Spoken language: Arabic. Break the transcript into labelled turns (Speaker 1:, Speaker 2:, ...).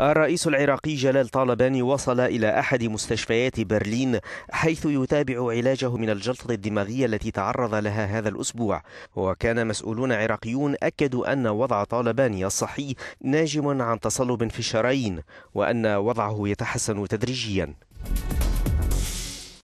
Speaker 1: الرئيس العراقي جلال طالباني وصل إلى أحد مستشفيات برلين حيث يتابع علاجه من الجلطة الدماغية التي تعرض لها هذا الأسبوع وكان مسؤولون عراقيون أكدوا أن وضع طالباني الصحي ناجم عن تصلب في الشرايين وأن وضعه يتحسن تدريجياً